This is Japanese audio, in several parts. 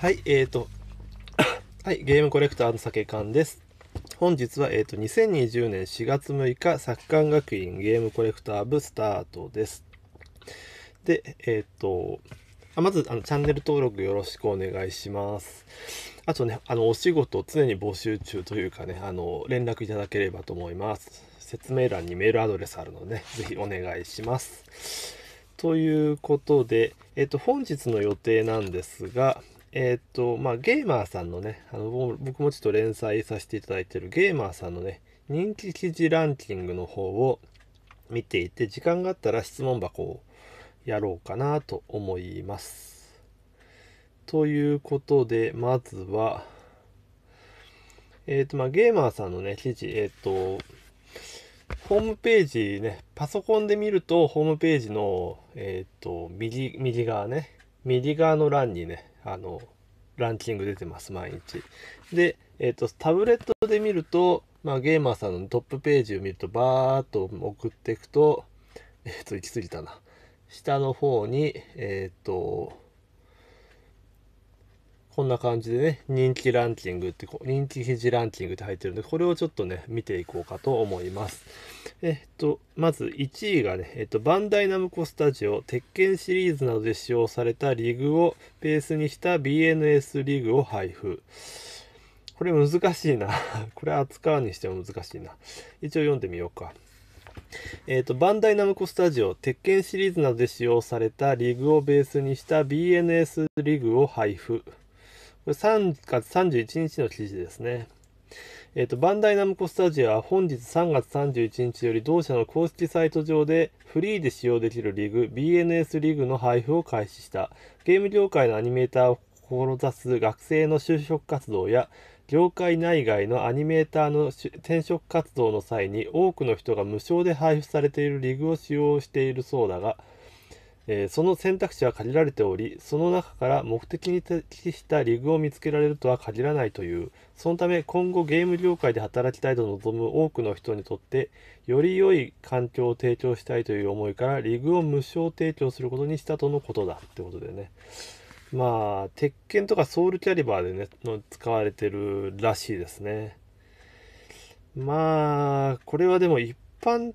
はい、えーと、はい、ゲームコレクターの酒缶です。本日は、えーと、2020年4月6日、作館学院ゲームコレクター部スタートです。で、えっ、ー、と、あまずあのチャンネル登録よろしくお願いします。あとね、あのお仕事常に募集中というかね、あの連絡いただければと思います。説明欄にメールアドレスあるので、ぜひお願いします。ということで、えっと、本日の予定なんですが、えー、っと、まあ、ゲーマーさんのね、あの、僕もちょっと連載させていただいてるゲーマーさんのね、人気記事ランキングの方を見ていて、時間があったら質問箱をやろうかなと思います。ということで、まずは、えっ、と、まあ、ゲーマーさんのね、記事、えっ、と、ホームページね、パソコンで見ると、ホームページの、えっ、と、右、右側ね、右側の欄にね、あのランキング出てます毎日で、えーと、タブレットで見ると、まあ、ゲーマーさんのトップページを見るとバーッと送っていくとえっ、ー、と行き過ぎたな下の方にえっ、ー、とこんな感じでね、人気ランキングって、人気記事ランキングって入ってるんで、これをちょっとね、見ていこうかと思います。えっと、まず1位がね、えっと、バンダイナムコスタジオ、鉄拳シリーズなどで使用されたリグをベースにした BNS リグを配布。これ難しいなこれ扱うにしても難しいな。一応読んでみようか。えーと、とバンダイナムコスタジオ鉄拳シリーズなどで使用されたリグをベースにした BNS リグを配布3月31日の記事ですね。えっ、ー、と、バンダイナムコスタジアは本日3月31日より同社の公式サイト上でフリーで使用できるリグ BNS リグの配布を開始した。ゲーム業界のアニメーターを志す学生の就職活動や業界内外のアニメーターの転職活動の際に多くの人が無償で配布されているリグを使用しているそうだが、えー、その選択肢は限られておりその中から目的に適したリグを見つけられるとは限らないというそのため今後ゲーム業界で働きたいと望む多くの人にとってより良い環境を提供したいという思いからリグを無償提供することにしたとのことだってことでねまあ鉄拳とかソウルキャリバーでねの使われてるらしいですねまあこれはでも一般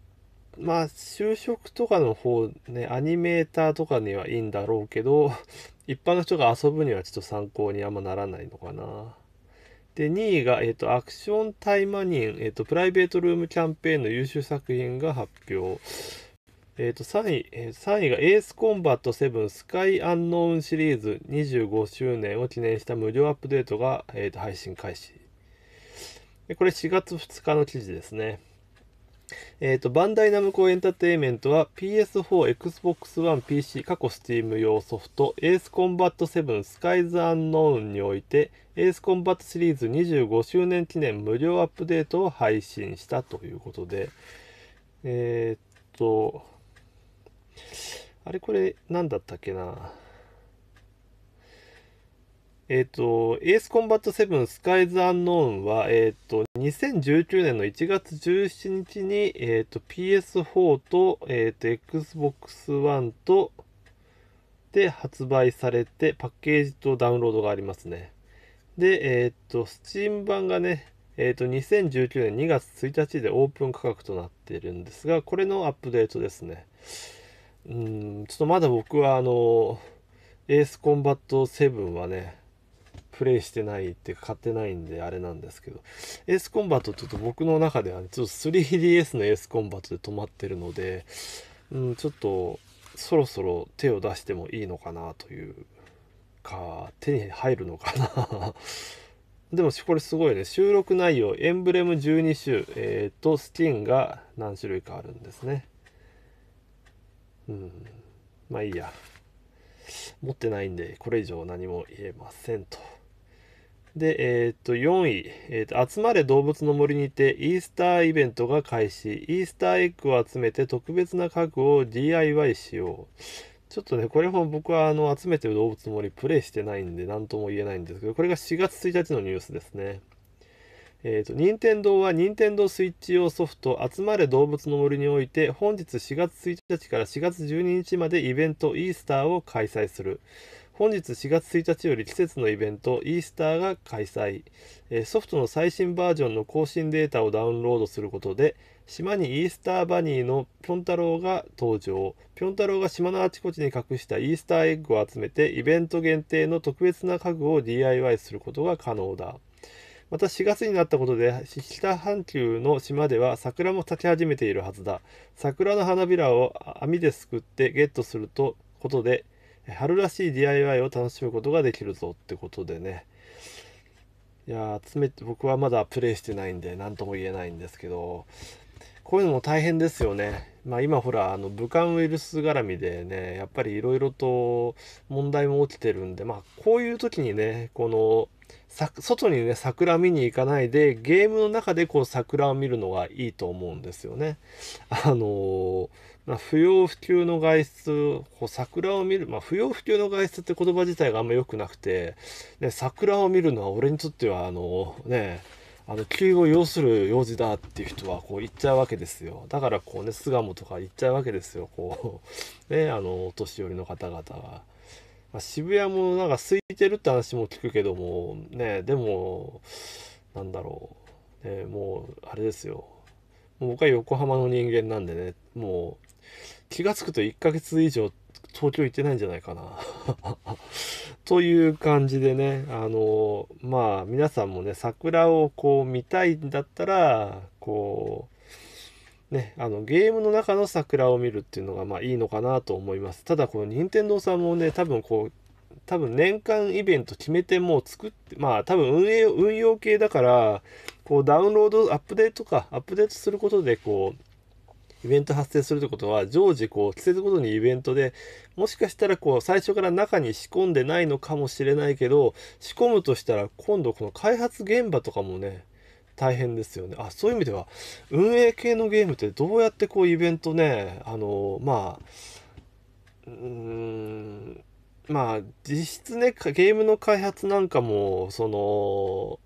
まあ就職とかの方ねアニメーターとかにはいいんだろうけど 一般の人が遊ぶにはちょっと参考にあんまならないのかな。で2位が、えーと、アクションタイマニン、えーと、プライベートルームキャンペーンの優秀作品が発表。えーと、3位、え3位がエースコンバット7スカイアンノーンシリーズ25周年を記念した無料アップデートが、えーと、配信開始で。これ4月2日の記事ですね。えっ、ー、と、バンダイナムコエンターテイメントは PS4、Xbox One、PC、過去 Steam 用ソフト、エースコンバット7、スカイズアンノーンにおいて、エースコンバットシリーズ25周年記念無料アップデートを配信したということで、えっ、と、あれこれ何だったっけなえっ、ー、と、エースコンバットセブンスカイズアンノーンは、えっ、ー、と、2019年の1月17日に、えっ、ー、と、PS4 と、えっ、と、Xbox One と、で発売されて、パッケージとダウンロードがありますね。で、えっ、と、Steam 版がね、えっ、と、2019年2月1日でオープン価格となっているんですが、これのアップデートですね。うん、ちょっとまだ僕は、あの、エースコンバット7はね、プレイしてないっていうか買ってないんであれなんですけど、エースコンバットちょっと僕の中では、ね、ちょっと 3DS のエースコンバットで止まってるので、うん、ちょっとそろそろ手を出してもいいのかなというか、手に入るのかな でもこれすごいね収録内容エンブレム12種、えー、とスティンが何種類かあるんですねうんまあいいや持ってないんでこれ以上何も言えませんと。で、えー、っと、4位、えー、っと、集まれ動物の森にて、イースターイベントが開始。イースターエッグを集めて特別な家具を DIY しよう。ちょっとね、これも僕はあの集めてる動物の森プレイしてないんで何とも言えないんですけど、これが4月1日のニュースですね。えっ、ー、と、任天堂は任天堂スイッチ用ソフト、集まれ動物の森において、本日4月1日から4月12日までイベントイースターを開催する。本日4月1日より季節のイベントイースターが開催ソフトの最新バージョンの更新データをダウンロードすることで島にイースターバニーのぴょん太郎が登場ぴょん太郎が島のあちこちに隠したイースターエッグを集めてイベント限定の特別な家具を DIY することが可能だまた4月になったことで北半球の島では桜も咲き始めているはずだ桜の花びらを網ですくってゲットするとことで春らしい DIY を楽しむことができるぞってことでねいや集めて僕はまだプレイしてないんで何とも言えないんですけどこういうのも大変ですよね。まあ、今ほらあの武漢ウイルス絡みでねやっぱりいろいろと問題も起きてるんで、まあ、こういう時にねこの外にね桜見に行かないでゲームの中でこう桜を見るのがいいと思うんですよね。あのー、まあ、不要不急の外出、こう桜を見る、まあ、不要不急の外出って言葉自体があんま良くなくて、ね、桜を見るのは俺にとっては、あの、ね、あの、急を要する用事だっていう人は、こう言っちゃうわけですよ。だからこうね、巣鴨とか言っちゃうわけですよ、こう。ね、あの、お年寄りの方々が。まあ、渋谷もなんか空いてるって話も聞くけども、ね、でも、なんだろう。ね、もう、あれですよ。もう僕は横浜の人間なんでね、もう、気が付くと1ヶ月以上東京行ってないんじゃないかな という感じでね、あの、まあ皆さんもね、桜をこう見たいんだったら、こう、ね、あのゲームの中の桜を見るっていうのがまあいいのかなと思います。ただこの任天堂さんもね、多分こう、多分年間イベント決めてもう作って、まあ多分運営、運用系だから、こうダウンロード、アップデートか、アップデートすることでこう、イベント発生するってことは常時こう季節ごとにイベントでもしかしたらこう最初から中に仕込んでないのかもしれないけど仕込むとしたら今度この開発現場とかもね大変ですよねあそういう意味では運営系のゲームってどうやってこうイベントねあのまあうーんまあ実質ねゲームの開発なんかもその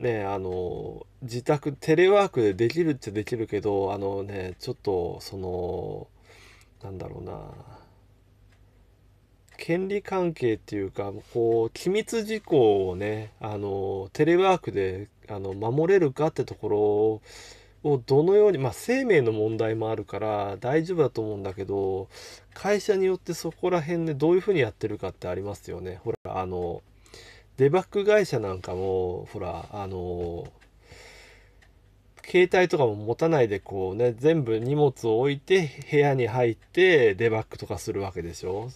ねあの自宅テレワークでできるっちゃできるけどあのねちょっとそのなんだろうな権利関係っていうかこう機密事項をねあのテレワークであの守れるかってところをどのように、まあ、生命の問題もあるから大丈夫だと思うんだけど会社によってそこら辺でどういうふうにやってるかってありますよね。ほらあのデバッグ会社なんかも、ほら、あの携帯とかも持たないでこうね全部荷物を置いて部屋に入ってデバッグとかするわけでしょ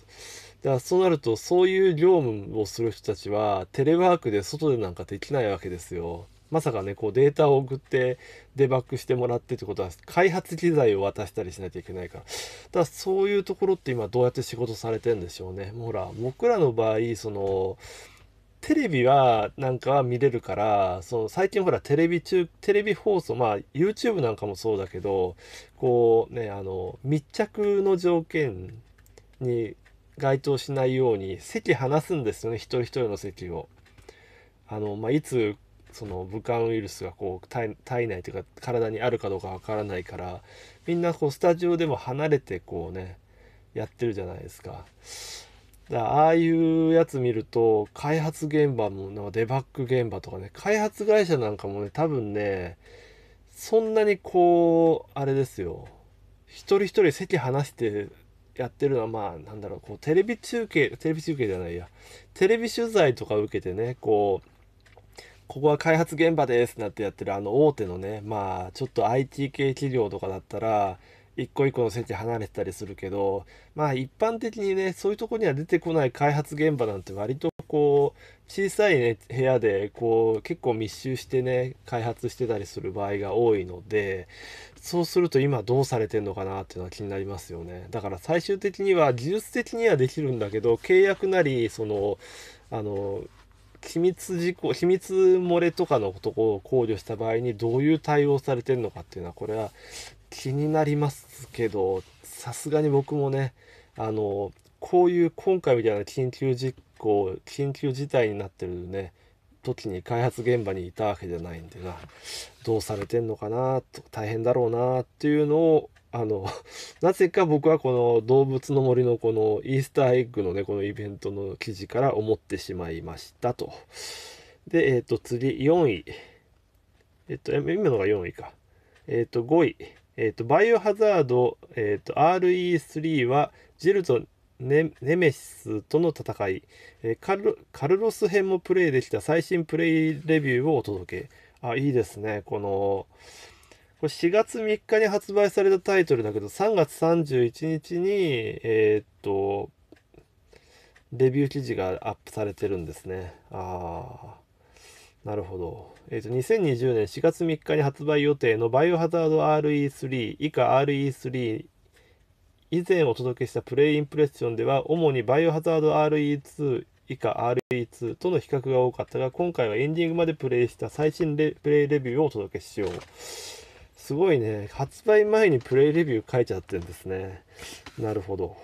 だからそうなるとそういう業務をする人たちはテレワークで外でなんかできないわけですよまさかねこうデータを送ってデバッグしてもらってってことは開発機材を渡したりしなきゃいけないからだからそういうところって今どうやって仕事されてるんでしょうねもうほら僕らの場合そのテレビはなんか見れるからその最近ほらテレビ中テレビ放送まあ YouTube なんかもそうだけどこうねあの密着の条件に該当しないように席離すんですよね一人一人の席を。あのまあ、いつその武漢ウイルスがこう体内というか体にあるかどうかわからないからみんなこうスタジオでも離れてこうねやってるじゃないですか。だああいうやつ見ると開発現場もなんかデバッグ現場とかね開発会社なんかもね多分ねそんなにこうあれですよ一人一人席離してやってるのはまあなんだろうこうテレビ中継テレビ中継じゃないやテレビ取材とか受けてねこうここは開発現場ですなってやってるあの大手のねまあちょっと IT 系企業とかだったら一個一個の線っ離れてたりするけど、まあ一般的にね、そういうとこには出てこない開発現場なんて割とこう、小さいね、部屋でこう、結構密集してね、開発してたりする場合が多いので、そうすると今どうされてんのかなっていうのは気になりますよね。だから最終的には技術的にはできるんだけど、契約なり、その、あの、機密事故機密漏れとかのことを考慮した場合にどういう対応されてるのかっていうのは、これは気になりますけどさすがに僕もねあのこういう今回みたいな緊急実行緊急事態になってるね時に開発現場にいたわけじゃないんでなどうされてんのかなと大変だろうなっていうのをあのなぜか僕はこの動物の森のこのイースターエッグのねこのイベントの記事から思ってしまいましたと。で、えっ、ー、と次4位。えっ、ー、と今のが4位か。えっ、ー、と5位。えっ、ー、と、バイオハザード、えっ、ー、と、RE3 は、ジルとネネメシスとの戦い、えカル、カルロス編もプレイできた最新プレイレビューをお届け。あ、いいですね。この、これ4月3日に発売されたタイトルだけど、3月31日に、えっ、と、レビュー記事がアップされてるんですね。ああ。なるほど。えっ、ー、と、2020年4月3日に発売予定のバイオハザード RE3 以下 RE3 以前お届けしたプレイインプレッションでは主にバイオハザード RE2 以下 RE2 との比較が多かったが今回はエンディングまでプレイした最新レプレイレビューをお届けしよう。すごいね。発売前にプレイレビュー書いちゃってるんですね。なるほど。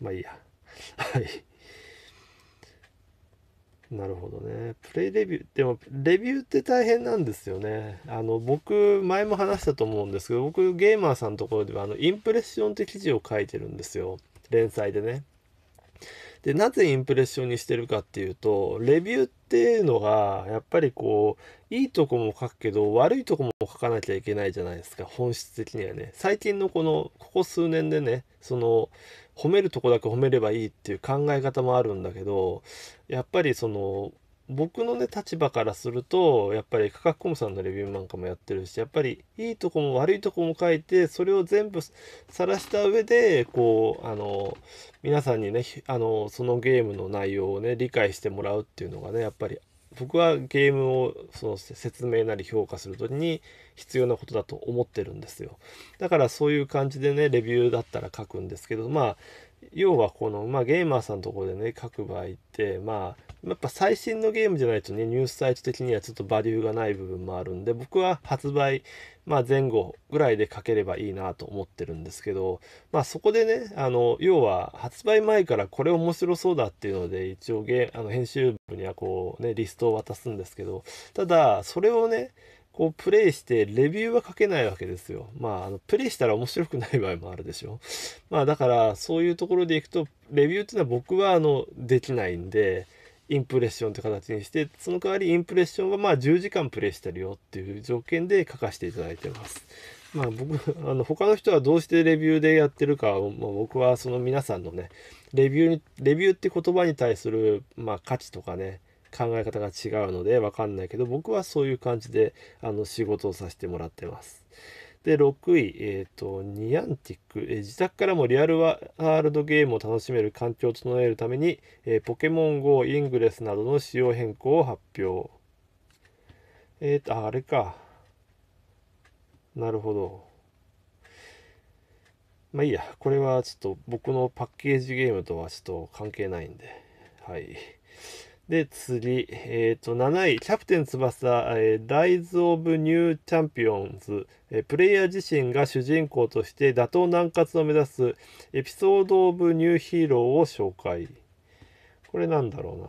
まあいいや。はい。なるほどね。プレイレビュー、でも、レビューって大変なんですよね。あの、僕、前も話したと思うんですけど、僕、ゲーマーさんのところでは、あの、インプレッションって記事を書いてるんですよ。連載でね。でなぜインプレッションにしてるかっていうとレビューっていうのがやっぱりこういいとこも書くけど悪いとこも書かなきゃいけないじゃないですか本質的にはね最近のこのここ数年でねその褒めるとこだけ褒めればいいっていう考え方もあるんだけどやっぱりその僕のね立場からするとやっぱり価格コムさんのレビューなんかもやってるしやっぱりいいとこも悪いとこも書いてそれを全部さらした上でこうあの皆さんにねあのそのゲームの内容をね理解してもらうっていうのがねやっぱり僕はゲームをその説明なり評価する時に必要なことだと思ってるんですよだからそういう感じでねレビューだったら書くんですけどまあ要はこの、まあ、ゲーマーさんのところでね書く場合って、まあ、やっぱ最新のゲームじゃないとねニュースサイト的にはちょっとバリューがない部分もあるんで僕は発売、まあ、前後ぐらいで書ければいいなと思ってるんですけど、まあ、そこでねあの要は発売前からこれ面白そうだっていうので一応ゲあの編集部にはこうねリストを渡すんですけどただそれをねこうプレイしてレビューは書けないわけですよ。まあ、あのプレイしたら面白くない場合もあるでしょ。まあだからそういうところでいくとレビューっていうのは僕はあのできないんでインプレッションって形にしてその代わりインプレッションはまあ10時間プレイしてるよっていう条件で書かせていただいてます。まあ僕、あの他の人はどうしてレビューでやってるか、まあ、僕はその皆さんのね、レビューに、レビューって言葉に対する、まあ、価値とかね、考え方が違うので分かんないけど僕はそういう感じであの仕事をさせてもらってます。で6位、えーと、ニアンティック、えー、自宅からもリアルワールドゲームを楽しめる環境を整えるために、えー、ポケモン GO イングレスなどの仕様変更を発表えっ、ー、とあれかなるほどまあいいやこれはちょっと僕のパッケージゲームとはちょっと関係ないんではい。で、次、えっ、ー、と、7位、キャプテン翼、えー、ライズ・オブ・ニュー・チャンピオンズ、えー、プレイヤー自身が主人公として打倒南葛を目指すエピソード・オブ・ニュー・ヒーローを紹介。これなんだろうな。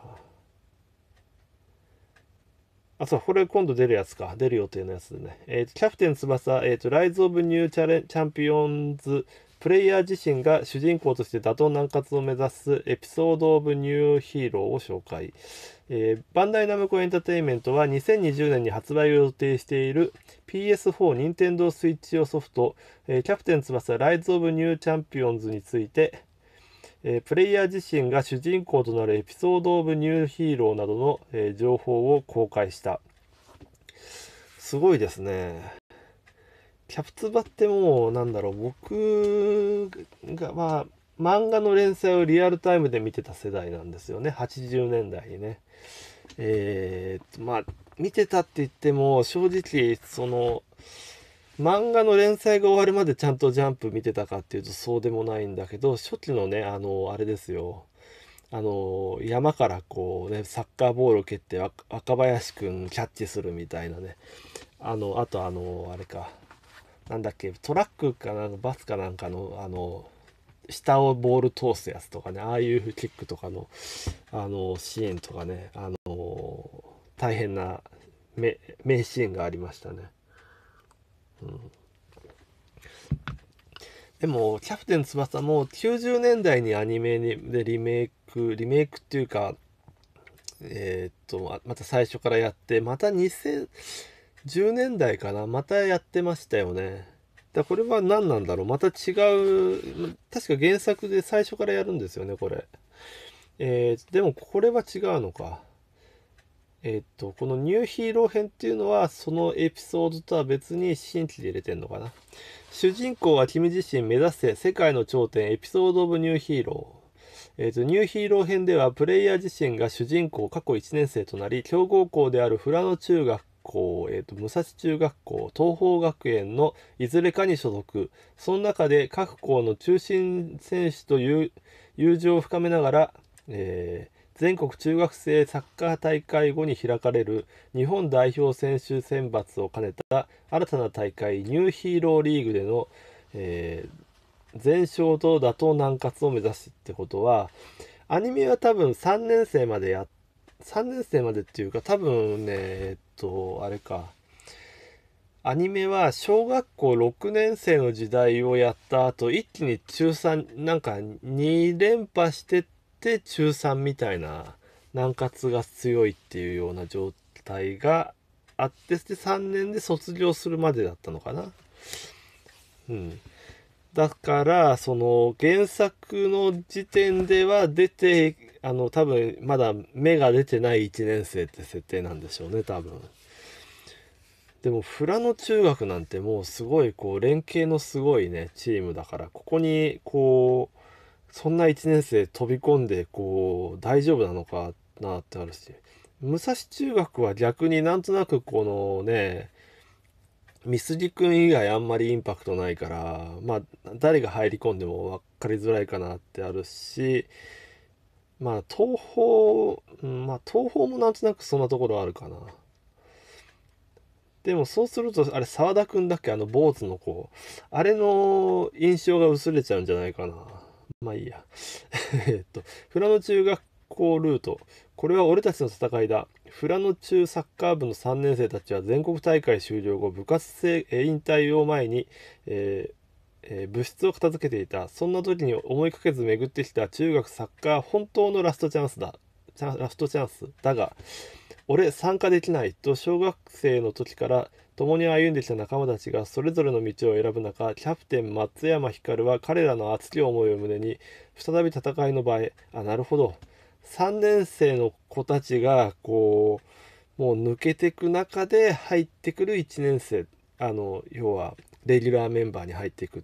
あ、そう、これ今度出るやつか。出る予定のやつでね。えー、キャプテン翼、えっ、ー、と、ライズ・オブ・ニューチャレ・チャンピオンズプレイヤー自身が主人公として打倒南葛を目指すエピソード・オブ・ニュー・ヒーローを紹介、えー、バンダイナムコエンターテインメントは2020年に発売を予定している PS4 任天堂 switch 用ソフト、えー、キャプテン翼ライズ・オブ・ニュー・チャンピオンズについて、えー、プレイヤー自身が主人公となるエピソード・オブ・ニュー・ヒーローなどの、え情報を公開したすごいですねキャプツバってもう、なんだろう、僕が、まあ、漫画の連載をリアルタイムで見てた世代なんですよね。80年代にね。えー、まあ、見てたって言っても、正直、その、漫画の連載が終わるまでちゃんとジャンプ見てたかっていうとそうでもないんだけど、初期のね、あの、あれですよ。あの、山からこうね、サッカーボールを蹴って若林くんキャッチするみたいなね。あの、あとあの、あれか。なんだっけトラックかなバスかなんかのあの下をボール通すやつとかねああいうキックとかのあの支援とかねあの大変な名シーンがありましたね。うんでも、キャプテン翼も90年代にアニメでリメイク、リメイクっていうか、えー、っと、また最初からやって、また2000、10年代かなまたやってましたよね。だこれは何なんだろうまた違う、確か原作で最初からやるんですよね、これ。えー、でもこれは違うのか。えー、っと、このニューヒーロー編っていうのは、そのエピソードとは別に新規で入れてんのかな。主人公は君自身目指せ世界の頂点エピソード・オブ・ニューヒーロー。えーと、ニューヒーロー編ではプレイヤー自身が主人公過去1年生となり強豪校である富良野中学校、えーと、武蔵中学校東邦学園のいずれかに所属その中で各校の中心選手という友情を深めながら、えー、全国中学生サッカー大会後に開かれる日本代表選手選抜を兼ねた新たな大会ニューヒーローリーグでの、えー、全勝と打倒南葛を目指すってことはアニメは多分3年生までやって3年生までっていうか多分ねえっとあれかアニメは小学校6年生の時代をやった後一気に中3なんか2連覇してって中3みたいな南葛が強いっていうような状態があって3年で卒業するまでだったのかな。うん、だからその原作の時点では出てあの多分まだ芽が出てない1年生って設定なんでしょうね多分。でも富良野中学なんてもうすごいこう連携のすごいねチームだからここにこうそんな1年生飛び込んでこう大丈夫なのかなってあるし武蔵中学は逆になんとなくこのねミス君以外あんまりインパクトないからまあ誰が入り込んでも分かりづらいかなってあるしまあ、東方、まあ、東方もなんとなくそんなところあるかな。でもそうすると、あれ、沢田君だっけあの、坊主の子。あれの印象が薄れちゃうんじゃないかな。まあいいや。えっと、富良野中学校ルート。これは俺たちの戦いだ。富良野中サッカー部の3年生たちは全国大会終了後、部活生引退を前に、えー、えー、物質を片付けていたそんな時に思いかけず巡ってきた中学サッカー本当のラストチャンスだラストチャンスだが俺参加できないと小学生の時から共に歩んできた仲間たちがそれぞれの道を選ぶ中キャプテン松山ひかるは彼らの熱き思いを胸に再び戦いの場へあなるほど3年生の子たちがこうもう抜けてく中で入ってくる1年生あの要はレギュラーメンバーに入っていくっ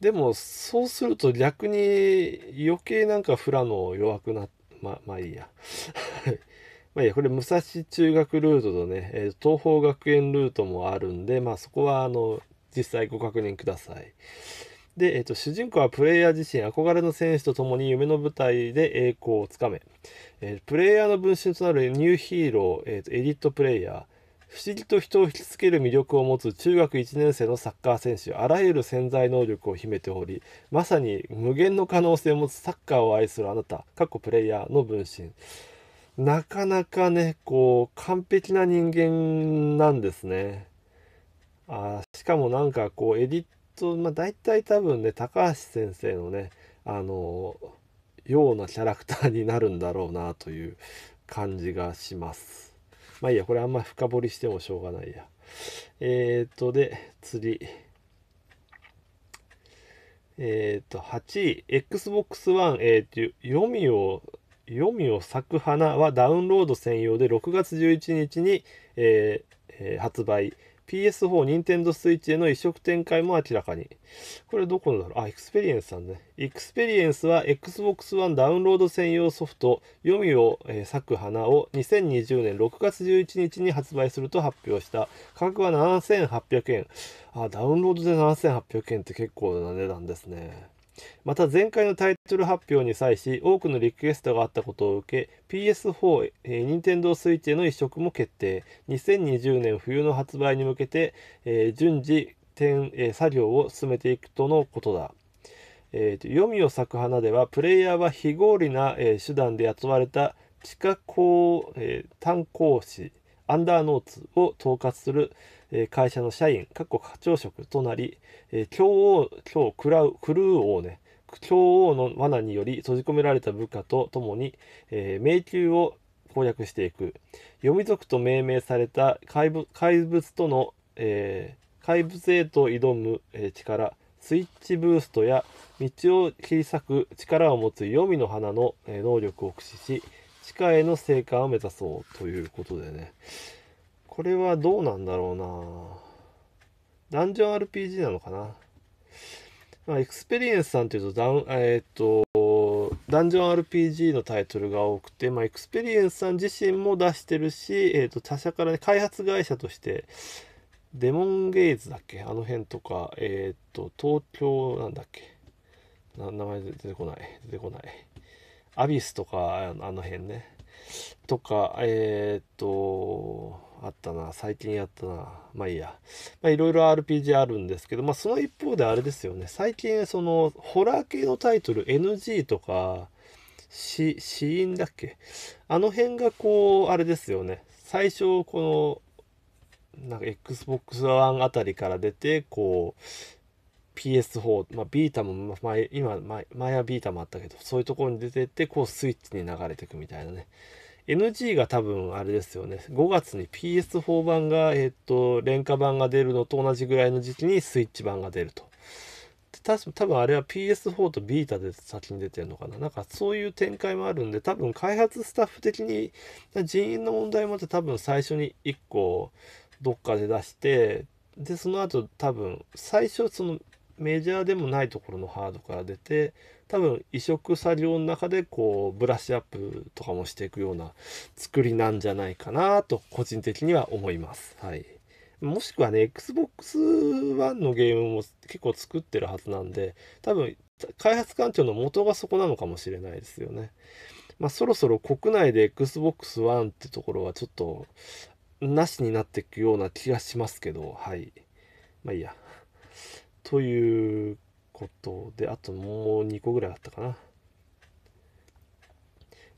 でも、そうすると逆に余計なんかフラの弱くな、ま、まあいいや。まあいいや、これ武蔵中学ルートとね、え東邦学園ルートもあるんで、まあそこはあの、実際ご確認ください。で、えっと、主人公はプレイヤー自身憧れの選手と共に夢の舞台で栄光をつかめ、えー、プレイヤーの分身となるニューヒーロー、えー、とエィットプレイヤー、不思議と人を引きつける魅力を持つ中学1年生のサッカー選手あらゆる潜在能力を秘めておりまさに無限の可能性を持つサッカーを愛するあなた過去プレイヤーの分身なかなかねこう完璧な人間なんですねあしかもなんかこうエディット、まあ、大体多分ね高橋先生のねあのようなキャラクターになるんだろうなという感じがします。まあいいや、これあんま深掘りしてもしょうがないや。えー、っと、で、次。えー、っと、8位、Xbox One、えー、っと、読みを、読みを咲く花はダウンロード専用で6月11日に、えーえー、発売。PS4、Nintendo Switch への移植展開も明らかに。これどこのだろうあ、Experience さんね。Experience は Xbox One ダウンロード専用ソフト、読みを、え咲く花を2020年6月11日に発売すると発表した。価格は7800円。あ、ダウンロードで7800円って結構な値段ですね。また前回のタイトル発表に際し多くのリクエストがあったことを受け PS4、えー、Nintendo Switch への移植も決定2020年冬の発売に向けて、えー、順次点、えー、作業を進めていくとのことだえーと、読みを咲く花ではプレイヤーは非合理な、えー、手段で雇われた地下工、えー、炭鉱師アンダーノーツを統括する、会社の社員、各国課長職となり、強王、強クらう、クルー王ね、日王の罠により閉じ込められた部下と共に、えー、迷宮を攻略していく。読み族と命名された怪物怪物との、えー、怪物へと挑む、力、スイッチブーストや道を切り裂く力を持つ読みの花の、能力を駆使し、地下への生還を目指そうということでね。これはどうなんだろうなダンジョン RPG なのかなまあ、エクスペリエンスさんっていうとダウン、えっ、と、ダンジョン RPG のタイトルが多くて、まあ、エクスペリエンスさん自身も出してるし、えっ、ー、と、他社から、ね、開発会社として、デモンゲイズだっけあの辺とか、えっ、ー、と、東京なんだっけ名前出てこない、出てこない。アビスとか、あの辺ね。とか、えっ、と、あったな最近やったなまあいいやまいろいろ RPG あるんですけどまあその一方であれですよね最近そのホラー系のタイトル NG とか死因だっけあの辺がこうあれですよね最初このなんか XBOX ONE あたりから出てこう PS4、まあ、ビータも前今前前はビータもあったけどそういうところに出てってこうスイッチに流れていくみたいなね NG が多分あれですよね5月に PS4 版がえっ、と廉価版が出るのと同じぐらいの時期にスイッチ版が出ると確か多分あれは PS4 とビータで先に出てるのかななんかそういう展開もあるんで多分開発スタッフ的に人員の問題もって多分最初に1個どっかで出してでその後多分最初そのメジャーでもないところのハードから出て多分移植作業の中でこうブラッシュアップとかもしていくような作りなんじゃないかなと個人的には思います。はい、もしくはね Xbox 1のゲームも結構作ってるはずなんで多分開発環境の元がそこなのかもしれないですよね。まあ、そろそろ国内で Xbox 1ってところはちょっとなしになっていくような気がしますけどはい。まあいいや。ということで、あともう2個ぐらいあったかな。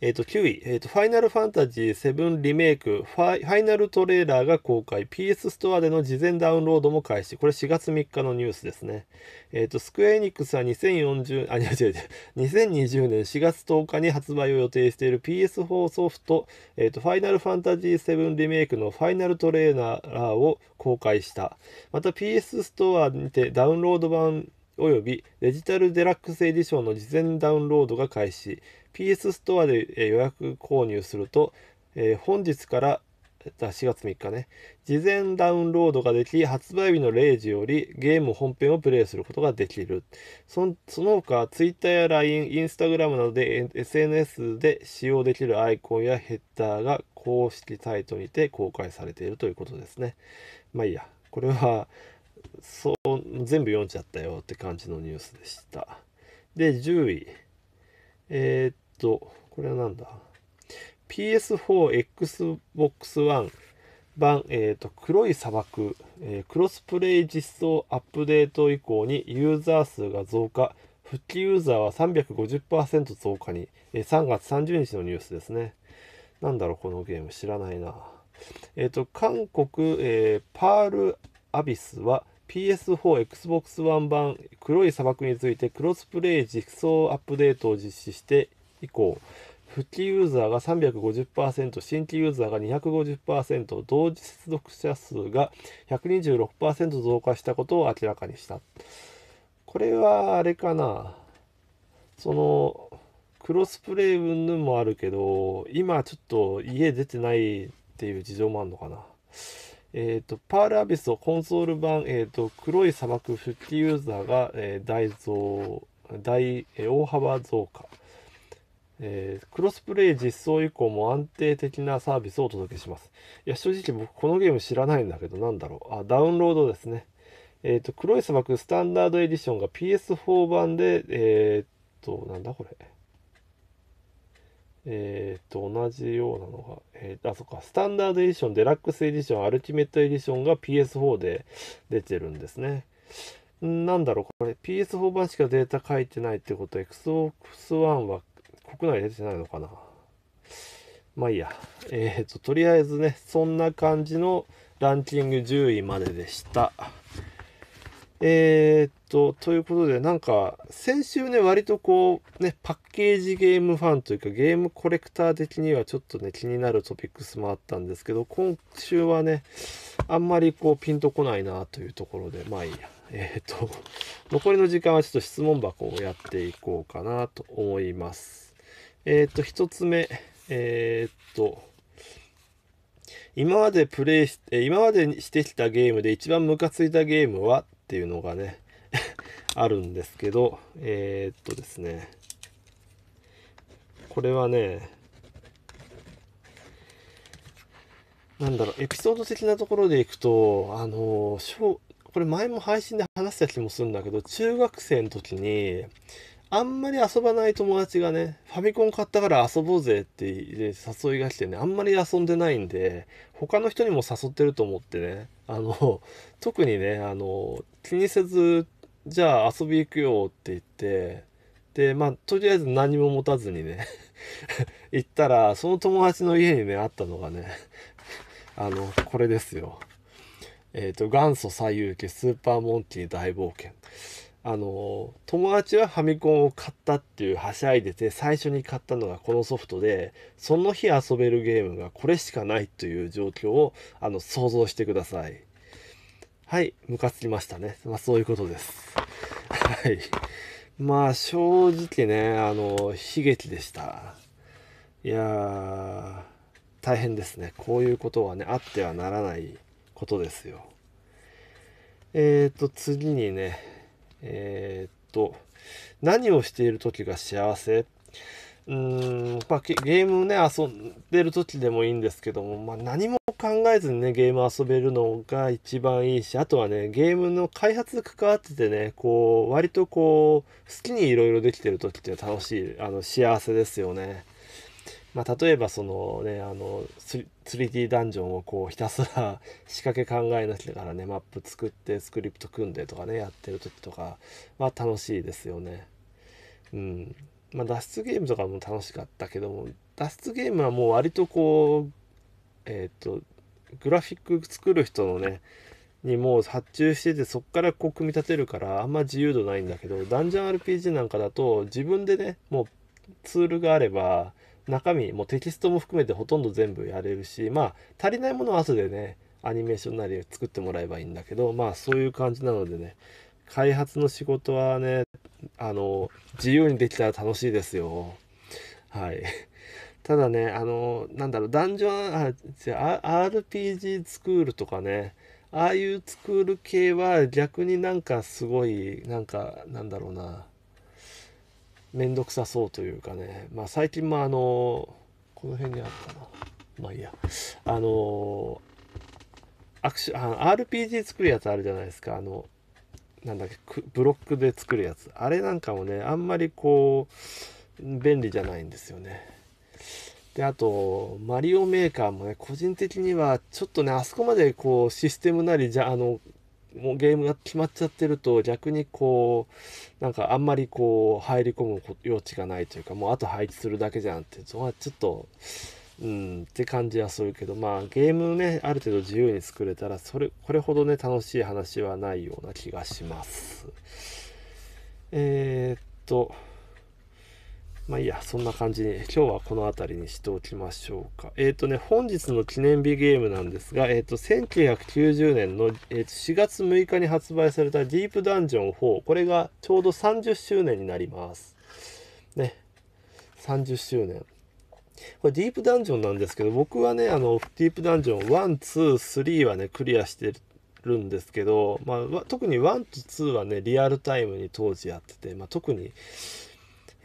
えっ、と、9位、えっ、ー、と、ファイナルファンタジー7リメイクファイ、ファイナルトレーラーが公開、PS ストアでの事前ダウンロードも開始。これ4月3日のニュースですね。えっ、ー、と、スクエニックスは2040、あ、違う違う違う、2020年4月10日に発売を予定している PS4 ソフト、えっ、ー、と、ファイナルファンタジー7リメイクのファイナルトレーラーを公開した。また PS ストアにてダウンロード版およびデジタルデラックスエディションの事前ダウンロードが開始 PS ストアで予約購入すると、えー、本日から4月3日ね事前ダウンロードができ発売日の0時よりゲーム本編をプレイすることができるそのその他 Twitter や LINE、Instagram などで SNS で使用できるアイコンやヘッダーが公式サイトにて公開されているということですねまあいいやこれはそう全部読んじゃったよって感じのニュースでしたで10位えー、っとこれは何だ PS4XBOX1 版、えーと、と黒い砂漠、えー、クロスプレイ実装アップデート以降にユーザー数が増加復帰ユーザーは350%増加に、えー、3月30日のニュースですねなんだろうこのゲーム知らないなえっ、と韓国、えー、パールアビスは PS4、Xbox One 版黒い砂漠についてクロスプレイ実装アップデートを実施して以降、復帰ユーザーが350%、新規ユーザーが250%、同時接続者数が126%増加したことを明らかにした。これはあれかな。その、クロスプレイ云々もあるけど、今ちょっと家出てないっていう事情もあるのかな。えー、と、パールアビスをコンソール版、えっ、ー、と、黒い砂漠復帰ユーザーが、えー、大増、大、え大幅増加。えー、クロスプレイ実装以降も安定的なサービスをお届けします。いや、正直僕このゲーム知らないんだけど、なんだろう。あ、ダウンロードですね。えっ、ー、と、黒い砂漠スタンダードエディションが PS4 版で、えっ、ー、と、なんだこれ。えっ、と、同じようなのが、えー、あ、そっか、スタンダードエディション、デラックスエディション、アルティメットエディションが PS4 で出てるんですね。なんだろう、これ PS4 版しかデータ書いてないってことは、Xbox One は国内出てないのかなまあいいや。えっ、と、とりあえずね、そんな感じのランキング10位まででした。えっ、と、ということで、なんか、先週ね、割とこう、ね、パッケージゲームファンというか、ゲームコレクター的にはちょっとね、気になるトピックスもあったんですけど、今週はね、あんまりこう、ピンとこないなというところで、まあいいや。えっ、ー、と、残りの時間はちょっと質問箱をやっていこうかなと思います。えっ、ー、と、1つ目、えっ、ー、と、今までプレイし、て今までしてきたゲームで一番ムカついたゲームはっていうのがね、あるんですけど、えー、っとですね、これはね、なんだろう、エピソード的なところでいくと、あの、これ前も配信で話した気もするんだけど、中学生の時に、あんまり遊ばない友達がね、ファミコン買ったから遊ぼうぜって誘いが来てね、あんまり遊んでないんで、他の人にも誘ってると思ってね、あの、特にね、あの、気にせずじゃあ遊び行くよって言って、で、まあ、とりあえず何も持たずにね 行ったら、その友達の家にね、あったのがね あの、これですよ。えっ、ー、と、元祖最右家スーパーモンキー大冒険。あの、友達はファミコンを買ったっていうはしゃいでて、最初に買ったのがこのソフトで、その日遊べるゲームがこれしかないという状況を、あの、想像してください。はい、ムカつきましたね。まあそういうことです。はい。まあ正直ね、あの、悲劇でした。いやー、大変ですね。こういうことはね、あってはならないことですよ。えっ、ー、と、次にね、えっ、ー、と、何をしている時が幸せうーん、まあ、ゲームね、遊んでる時でもいいんですけども、まあ、何も考えずにね、ゲーム遊べるのが一番いいし、あとはね、ゲームの開発に関わっててね、こう、割とこう、好きにいろいろできてる時って楽しい、あの、幸せですよね。まあ、例えばそのね、あの、3D ダンジョンをこう、ひたすら 仕掛け考えなきゃからね、マップ作って、スクリプト組んでとかね、やってる時とかは楽しいですよね。うん。まあ、脱出ゲームとかも楽しかったけども、脱出ゲームはもう割とこう、えっ、ー、と、グラフィック作る人のね、にもう発注しててそこからこう組み立てるからあんま自由度ないんだけどダンジョン RPG なんかだと自分でねもうツールがあれば中身もテキストも含めてほとんど全部やれるしまあ足りないものは後でねアニメーションなり作ってもらえばいいんだけどまあそういう感じなのでね開発の仕事はねあの自由にできたら楽しいですよはい。ただねあのなんだろうダンジョンあ RPG スクールとかねああいうスクール系は逆になんかすごいなんかなんだろうな面倒くさそうというかねまあ最近もあのこの辺にあったなまあいいやあのアクシあ RPG 作るやつあるじゃないですかあのなんだっけブロックで作るやつあれなんかもねあんまりこう便利じゃないんですよねで、あと、マリオメーカーもね、個人的には、ちょっとね、あそこまでこう、システムなり、じゃ、あの、もうゲームが決まっちゃってると、逆にこう、なんかあんまりこう、入り込む余地がないというか、もうあと配置するだけじゃんって、そこはちょっと、うん、って感じはするけど、まあゲームね、ある程度自由に作れたら、それ、これほどね、楽しい話はないような気がします。えー、っと、まあいいや、そんな感じに、今日はこの辺りにしておきましょうか。えっ、ー、とね、本日の記念日ゲームなんですが、えっ、ー、と、1990年の、えー、と4月6日に発売されたディープダンジョン4、これがちょうど30周年になります。ね、30周年。これディープダンジョンなんですけど、僕はね、あの、ディープダンジョン1、2、3はね、クリアしてるるんですけど、まあ、特に1と2はねリアルタイムに当時やってて、まあ、特に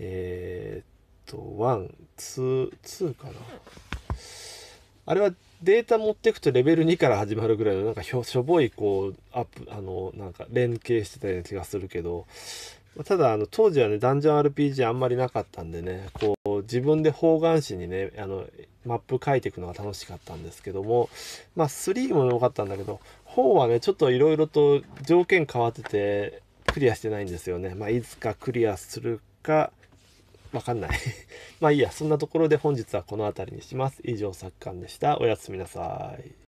えー、っと、1、2、2かな。あれはデータ持ってくとレベル2から始まるぐらいのなんかしょぼいこうアップあのなんか連携してたような気がするけどただあの当時はねダンジョン RPG あんまりなかったんでねこう自分で方眼紙にねあのマップ書いていくのが楽しかったんですけどもまあ3も良かったんだけど4はねちょっといろいろと条件変わっててクリアしてないんですよねまあいつかクリアするかわかんない まあいいや、そんなところで本日はこの辺りにします。以上、サッカ家でした。おやすみなさい。